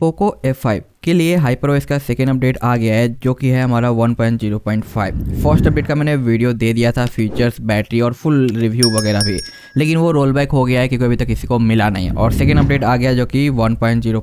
Poco F5 के लिए OS का सेकेंड अपडेट आ गया है जो कि है हमारा 1.0.5 फर्स्ट अपडेट का मैंने वीडियो दे दिया था फीचर्स बैटरी और फुल रिव्यू वगैरह भी लेकिन वो रोल बैक हो गया है क्योंकि अभी तक किसी को मिला नहीं और सेकेंड अपडेट आ गया जो कि 1.0.5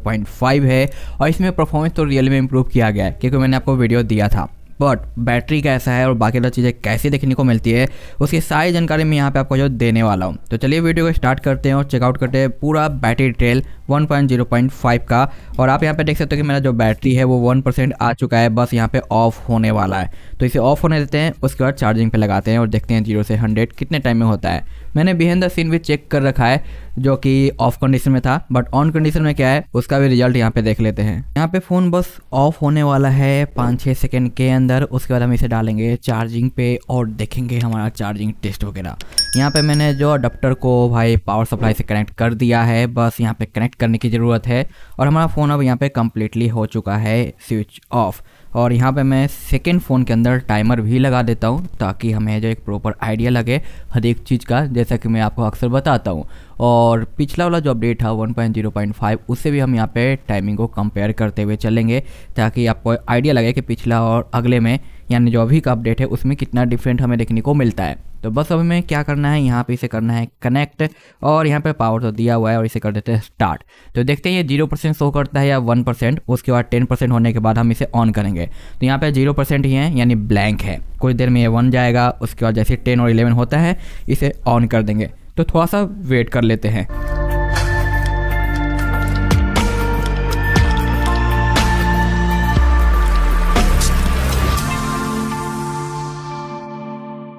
है और इसमें परफॉर्मेंस तो रियल में इम्प्रूव किया गया है क्योंकि मैंने आपको वीडियो दिया था बट बैटरी कैसा है और बाकी चीज़ें कैसी देखने को मिलती है उसकी सारी जानकारी मैं यहाँ पे आपको जो देने वाला हूँ तो चलिए वीडियो को स्टार्ट करते हैं और चेकआउट करते हैं पूरा बैटरी डिटेल 1.0.5 का और आप यहाँ पे देख सकते हो कि मेरा जो बैटरी है वो 1% आ चुका है बस यहाँ पे ऑफ होने वाला है तो इसे ऑफ होने देते हैं उसके बाद चार्जिंग पे लगाते हैं और देखते हैं जीरो से हंड्रेड कितने टाइम में होता है मैंने बिहेंड द सीन भी चेक कर रखा है जो कि ऑफ कंडीशन में था बट ऑन कंडीशन में क्या है उसका भी रिजल्ट यहाँ पे देख लेते हैं यहाँ पे फ़ोन बस ऑफ होने वाला है पाँच छः सेकेंड के अंदर अंदर उसके बाद हम इसे डालेंगे चार्जिंग पे और देखेंगे हमारा चार्जिंग टेस्ट वगैरह यहाँ पे मैंने जो अडप्टर को भाई पावर सप्लाई से कनेक्ट कर दिया है बस यहाँ पे कनेक्ट करने की ज़रूरत है और हमारा फ़ोन अब यहाँ पे कम्प्लीटली हो चुका है स्विच ऑफ और यहाँ पे मैं सेकेंड फ़ोन के अंदर टाइमर भी लगा देता हूँ ताकि हमें जो एक प्रॉपर आइडिया लगे हर एक चीज़ का जैसा कि मैं आपको अक्सर बताता हूँ और पिछला वाला जो अपडेट था 1.0.5 उससे भी हम यहाँ पे टाइमिंग को कंपेयर करते हुए चलेंगे ताकि आपको आइडिया लगे कि पिछला और अगले में यानी जो अभी का अपडेट है उसमें कितना डिफरेंट हमें देखने को मिलता है तो बस अब हमें क्या करना है यहाँ पे इसे करना है कनेक्ट और यहाँ पे पावर तो दिया हुआ है और इसे कर देते हैं स्टार्ट तो देखते हैं ये जीरो परसेंट शो करता है या वन परसेंट उसके बाद टेन परसेंट होने के बाद हम इसे ऑन करेंगे तो यहाँ पे जीरो परसेंट ही है यानी ब्लैंक है कुछ देर में ये वन जाएगा उसके बाद जैसे टेन और इलेवन होता है इसे ऑन कर देंगे तो थोड़ा सा वेट कर लेते हैं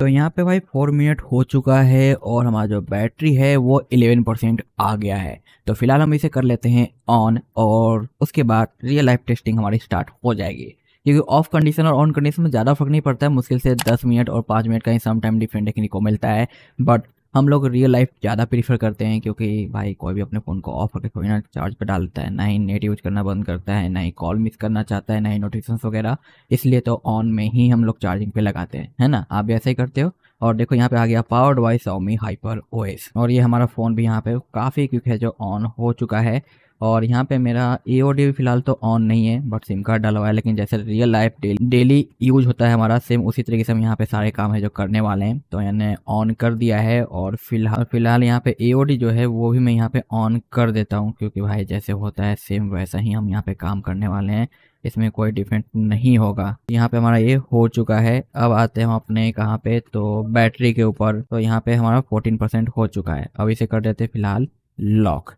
तो यहाँ पे भाई फोर मिनट हो चुका है और हमारा जो बैटरी है वो एलेवन परसेंट आ गया है तो फिलहाल हम इसे कर लेते हैं ऑन और उसके बाद रियल लाइफ टेस्टिंग हमारी स्टार्ट हो जाएगी क्योंकि ऑफ कंडीशन और ऑन कंडीशन में ज़्यादा फर्क नहीं पड़ता है मुश्किल से दस मिनट और पाँच मिनट का ही सम डिफरेंट देखने को मिलता है बट हम लोग रियल लाइफ ज़्यादा प्रीफर करते हैं क्योंकि भाई कोई भी अपने फ़ोन को ऑफ करके कोई ना चार्ज पर डालता है ना ही नेट यूज करना बंद करता है ना ही कॉल मिस करना चाहता है ना ही नोटिफिकेशन वगैरह इसलिए तो ऑन में ही हम लोग चार्जिंग पे लगाते हैं है ना आप भी ऐसे ही करते हो और देखो यहाँ पे आ गया powered by Xiaomi Hyper OS और ये हमारा फ़ोन भी यहाँ पे काफ़ी क्विक है जो ऑन हो चुका है और यहाँ पे मेरा ए ओ डी फिलहाल तो ऑन नहीं है बट सिम कार्ड डाला हुआ है लेकिन जैसे रियल लाइफ डेली यूज होता है हमारा सिम उसी तरीके से हम यहाँ पे सारे काम है जो करने वाले हैं तो मैंने ऑन कर दिया है और फिलहाल फिलहाल यहाँ पे ए ओ डी जो है वो भी मैं यहाँ पे ऑन कर देता हूँ क्योंकि भाई जैसे होता है सेम वैसा ही हम यहाँ पे काम करने वाले हैं इसमें कोई डिफरेंट नहीं होगा यहाँ पे हमारा ये हो चुका है अब आते हैं हम अपने कहाँ पे तो बैटरी के ऊपर तो यहाँ पे हमारा 14 परसेंट हो चुका है अब इसे कर देते फिलहाल लॉक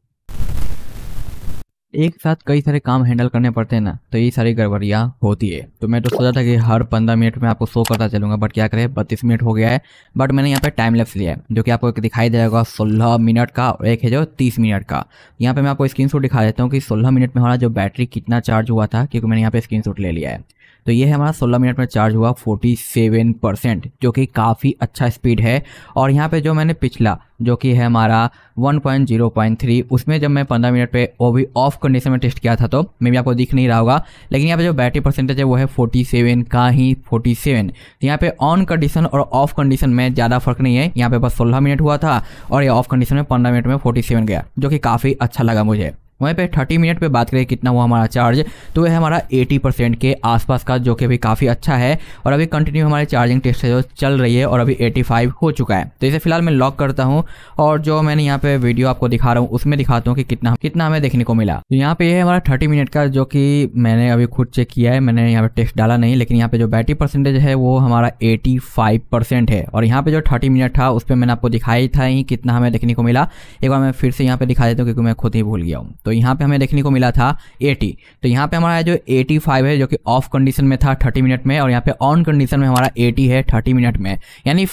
एक साथ कई सारे काम हैंडल करने पड़ते हैं ना तो ये सारी गड़बड़ियाँ होती है तो मैं तो सोचा था कि हर पंद्रह मिनट में आपको शो करता चलूंगा बट क्या करें बत्तीस मिनट हो गया है बट मैंने यहाँ पे टाइम लेप्स लिया है जो कि आपको दिखाई देगा सोलह मिनट का और एक है जो तीस मिनट का यहाँ पे मैं आपको स्क्रीन दिखा देता हूँ कि सोलह मिनट में हमारा जो बैटरी कितना चार्ज हुआ था क्योंकि मैंने यहाँ पे स्क्रीन ले लिया है तो ये है हमारा 16 मिनट में चार्ज हुआ 47 परसेंट जो कि काफ़ी अच्छा स्पीड है और यहाँ पे जो मैंने पिछला जो कि है हमारा 1.0.3 उसमें जब मैं 15 मिनट पे वो भी ऑफ कंडीशन में टेस्ट किया था तो मे भी आपको दिख नहीं रहा होगा लेकिन यहाँ पे जो बैटरी परसेंटेज है वो है 47 का ही 47 तो यहाँ पे ऑन कंडीशन और ऑफ कंडीशन में ज़्यादा फर्क नहीं है यहाँ पे बस सोलह मिनट हुआ था और ये ऑफ कंडीशन में पंद्रह मिनट में 47 गया जो कि काफ़ी अच्छा लगा मुझे वहीं पे 30 मिनट पे बात करें कितना हुआ हमारा चार्ज तो वह हमारा 80 परसेंट के आसपास का जो कि अभी काफ़ी अच्छा है और अभी कंटिन्यू हमारे चार्जिंग टेस्ट है जो चल रही है और अभी 85 हो चुका है तो इसे फिलहाल मैं लॉक करता हूँ और जो मैंने यहाँ पे वीडियो आपको दिखा रहा हूँ उसमें दिखाता हूँ कि कितना कितना हमें देखने को मिला तो यहाँ पे यह है हमारा थर्टी मिनट का जो कि मैंने अभी खुद चेक किया है मैंने यहाँ पर टेस्ट डाला नहीं लेकिन यहाँ पर जो बैटरी परसेंटेज है वो हमारा एटी है और यहाँ पर जो थर्टी मिनट था उस पर मैंने आपको दिखाई था ही कितना हमें देखने को मिला एक बार मैं फिर से यहाँ पर दिखा देता हूँ क्योंकि मैं खुद ही भूल गया हूँ तो यहाँ पे हमें देखने को मिला था 80 तो यहाँ पे हमारा जो 85 है जो कि ऑफ कंडीशन में था 30 मिनट में और यहाँ पे ऑन कंडीशन में हमारा 80 है 30 मिनट में यानी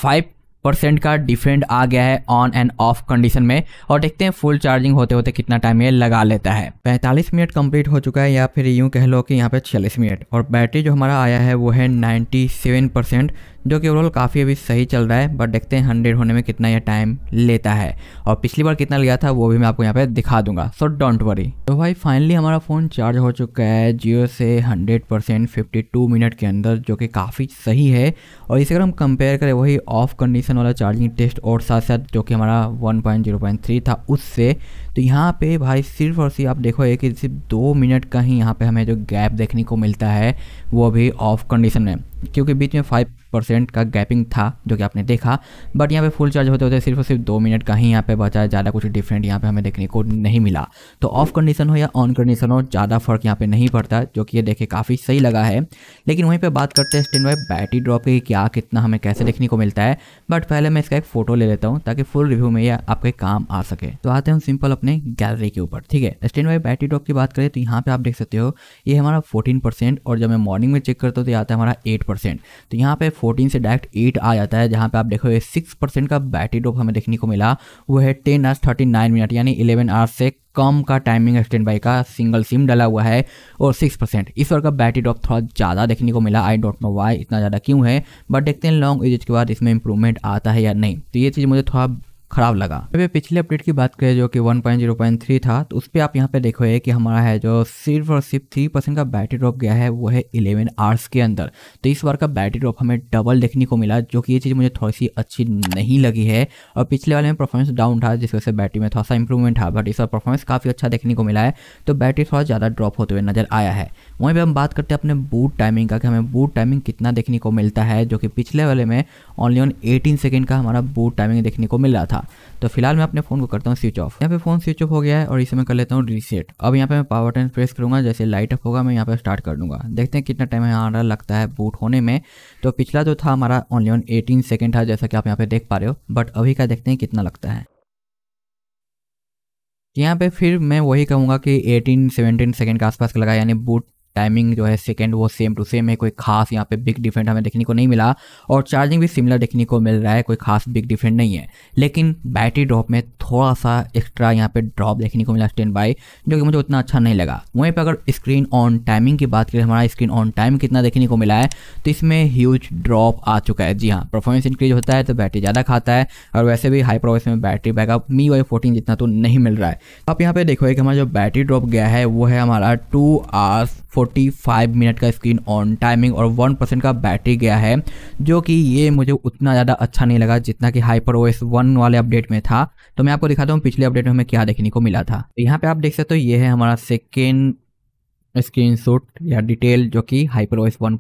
परसेंट का डिफरेंट आ गया है ऑन एंड ऑफ कंडीशन में और देखते हैं फुल चार्जिंग होते होते कितना टाइम ये लगा लेता है पैंतालीस मिनट कंप्लीट हो चुका है या फिर यूँ कह लो कि यहाँ पे छियालीस मिनट और बैटरी जो हमारा आया है वो है नाइन्टी सेवन परसेंट जो कि ओवरऑल काफ़ी अभी सही चल रहा है बट देखते हैं हंड्रेड होने में कितना यह टाइम लेता है और पिछली बार कितना लिया था वो भी मैं आपको यहाँ पर दिखा दूंगा सो डोंट वरी तो भाई फाइनली हमारा फ़ोन चार्ज हो चुका है जियो से hundred percent fifty two minute के अंदर जो कि काफ़ी सही है और इसे अगर हम कंपेयर करें वही ऑफ कंडीशन वाला चार्जिंग टेस्ट और साथ साथ जो कि हमारा 1.0.3 था उससे तो यहाँ पे भाई सिर्फ और सिर्फ आप ये कि सिर्फ दो मिनट का ही यहाँ पे हमें जो गैप देखने को मिलता है वो अभी ऑफ कंडीशन में क्योंकि बीच में फाइव परसेंट का गैपिंग था जो कि आपने देखा बट यहाँ पे फुल चार्ज होते होते सिर्फ और सिर्फ दो मिनट का ही यहाँ पे बचा है ज़्यादा कुछ डिफरेंट यहाँ पे हमें देखने को नहीं मिला तो ऑफ कंडीशन हो या ऑन कंडीशन हो ज़्यादा फर्क यहाँ पे नहीं पड़ता जो कि ये देखे काफ़ी सही लगा है लेकिन वहीं पर बात करते हैं स्टैंड बाई बैटरी ड्रॉप की क्या कितना हमें कैसे देखने को मिलता है बट पहले मैं इसका एक फ़ोटो ले लेता हूँ ताकि फुल रिव्यू में यह आपके काम आ सके तो आते हैं हम सिंपल अपने गैलरी के ऊपर ठीक है स्टैंड बाई बैटरी डॉक की बात करें तो यहाँ पे आप देख सकते हो ये हमारा 14% और जब मैं मॉर्निंग में चेक करता हूँ तो ये आता है हमारा 8% तो यहाँ पे 14 से डायरेक्ट 8 आ जाता है जहाँ पे आप देखो ये परसेंट का बैटरी डॉक हमें देखने को मिला वो है टेन आवर्स थर्टी मिनट यानी इलेवन आवर्स से कम का टाइमिंग स्टैंड बाई का सिंगल सिम डला हुआ है और सिक्स परसेंट इस वर्ग का बैटरी ड्रॉप थोड़ा ज़्यादा देखने को मिला आई डोंट नो वाई इतना ज़्यादा क्यों है बट देखते हैं लॉन्ग एज के बाद इसमें इंप्रूवमेंट आता है या नहीं तो ये चीज़ मुझे थोड़ा ख़राब लगा अभी पिछले अपडेट की बात करें जो कि 1.0.3 था तो उस पर आप यहाँ पे है कि हमारा है जो सिर्फ और सिर्फ थ्री परसेंट का बैटरी ड्रॉप गया है वो है 11 आवर्स के अंदर तो इस बार का बैटरी ड्रॉप हमें डबल देखने को मिला जो कि ये चीज़ मुझे थोड़ी सी अच्छी नहीं लगी है और पिछले वाले में परफॉर्मेंस डाउन था जिस वजह से बैटरी में थोड़ा सा इंप्रूवमेंट था बट इस बार परफॉर्मेंस काफ़ी अच्छा देखने को मिला है तो बैटरी थोड़ा ज़्यादा ड्रॉप होते हुए नजर आया है वहीं पर हम बात करते हैं अपने बूट टाइमिंग का कि हमें बूट टाइमिंग कितना देखने को मिलता है जो कि पिछले वाले में ऑनली ऑन एटीन सेकेंड का हमारा बूट टाइमिंग देखने को मिल रहा था था तो फिलहाल मैं अपने फ़ोन को करता हूँ स्विच ऑफ यहाँ पे फ़ोन स्विच ऑफ हो गया है और इसे मैं कर लेता हूँ रीसेट अब यहाँ पे मैं पावर टेन प्रेस करूंगा जैसे लाइट अप होगा मैं यहाँ पे स्टार्ट कर दूंगा देखते हैं कितना टाइम हमारा लगता है बूट होने में तो पिछला जो था हमारा ऑनली ऑन एटीन सेकेंड था जैसा कि आप यहाँ पे देख पा रहे हो बट अभी का देखते हैं कितना लगता है यहाँ पे फिर मैं वही कहूँगा कि 18 17 सेकंड के आसपास का लगा यानी बूट टाइमिंग जो है सेकेंड वो सेम टू सेम है कोई खास यहाँ पे बिग डिफरेंट हमें देखने को नहीं मिला और चार्जिंग भी सिमिलर देखने को मिल रहा है कोई खास बिग डिफरेंट नहीं है लेकिन बैटरी ड्रॉप में थोड़ा सा एक्स्ट्रा यहाँ पे ड्रॉप देखने को मिला स्टैंड बाई जो कि मुझे उतना अच्छा नहीं लगा वहीं पर अगर स्क्रीन ऑन टाइमिंग की बात करें हमारा स्क्रीन ऑन टाइम कितना देखने को मिला है तो इसमें ह्यूज ड्रॉप आ चुका है जी हाँ परफॉर्मेंस इंक्रीज होता है तो बैटरी ज़्यादा खाता है और वैसे भी हाई प्रोवेस में battery backup MIUI fourteen जितना तो नहीं मिल रहा है आप यहाँ पर देखो कि हमारा जो बैटरी ड्रॉप गया है वो है हमारा टू आवर्स 45 मिनट का स्क्रीन ऑन टाइमिंग और 1% का बैटरी गया है जो कि ये मुझे उतना ज़्यादा अच्छा नहीं लगा जितना कि हाइपर ओएस वन वाले अपडेट में था तो मैं आपको दिखाता हूँ पिछले अपडेट में हमें क्या देखने को मिला था तो यहाँ पर आप देख सकते हो ये है हमारा सेकेंड स्क्रीन या डिटेल जो कि हाइपर ओएस वन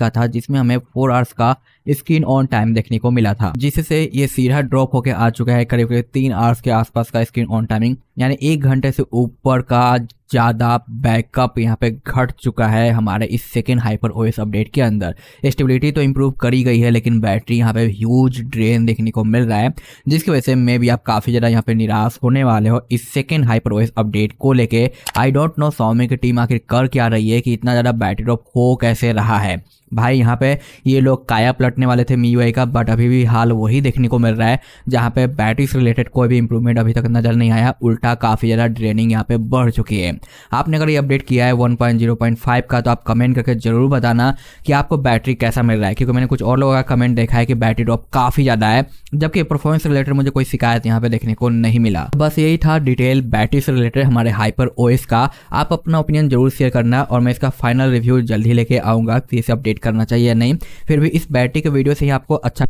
का था जिसमें हमें फोर आवर्स का स्क्रीन ऑन टाइम देखने को मिला था जिससे ये सीधा ड्रॉप होकर आ चुका है करीब करीब तीन आवर्स के आसपास का स्क्रीन ऑन टाइमिंग यानी एक घंटे से ऊपर का ज़्यादा बैकअप यहाँ पे घट चुका है हमारे इस सेकेंड हाइपर ओएस अपडेट के अंदर स्टेबिलिटी तो इम्प्रूव करी गई है लेकिन बैटरी यहाँ पे ह्यूज ड्रेन देखने को मिल रहा है जिसकी वजह से मे भी आप काफ़ी ज़्यादा यहाँ पे निराश होने वाले हो इस सेकेंड हाइपर ओएस अपडेट को लेके आई डोंट नो सौमी की टीम आखिर कर क्या रही है कि इतना ज़्यादा बैटरी ड्रॉप हो कैसे रहा है भाई यहाँ पे ये लोग काया पलटने वाले थे मी का बट अभी भी हाल वही देखने को मिल रहा है जहाँ पे बैटरी से रिलेटेड कोई भी इंप्रूवमेंट अभी तक नजर नहीं आया उल्टा काफ़ी ज़्यादा ड्रेनिंग यहाँ पे बढ़ चुकी है आपने अगर ये अपडेट किया है 1.0.5 का तो आप कमेंट करके ज़रूर बताना कि आपको बैटरी कैसा मिल रहा है क्योंकि मैंने कुछ और लोगों का कमेंट देखा है कि बैटरी ड्रॉप काफ़ी ज़्यादा है जबकि परफॉर्मेंस रिलेटेड मुझे कोई शिकायत यहाँ पे देखने को नहीं मिला बस यही था डिटेल बैटरी से रिलेटेड हमारे हाइपर ओ का आप अपना ओपिनियन जरूर शेयर करना और मैं इसका फाइनल रिव्यू जल्द ही लेके आऊँगा कि तो इसे अपडेट अपडेट करना चाहिए या नहीं फिर भी इस बैटरी के वीडियो से ही आपको अच्छा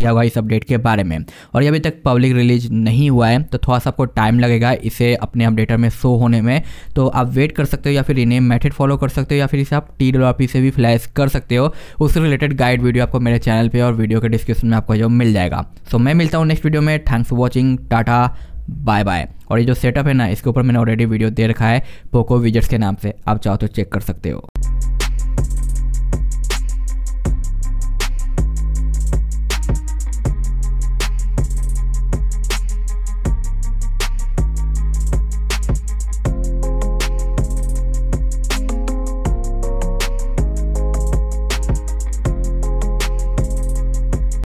किया हुआ इस अपडेट के बारे में और ये अभी तक पब्लिक रिलीज नहीं हुआ है तो थोड़ा सा आपको टाइम लगेगा इसे अपने अपडेटर में शो होने में तो आप वेट कर सकते हो या फिर इन्हें मेथड फॉलो कर सकते हो या फिर इसे आप टी डब्ल्यू से भी फ्लैश कर सकते हो उससे रिलेटेड गाइड वीडियो आपको मेरे चैनल पर और वीडियो के डिस्क्रिप्शन में आपको जो मिल जाएगा सो मैं मिलता हूँ नेक्स्ट वीडियो में thanks for watching tata bye bye और ये जो सेटअप है ना इसके ऊपर मैंने ऑलरेडी वीडियो दे रखा है पोको विजट्स के नाम से आप चाहो तो चेक कर सकते हो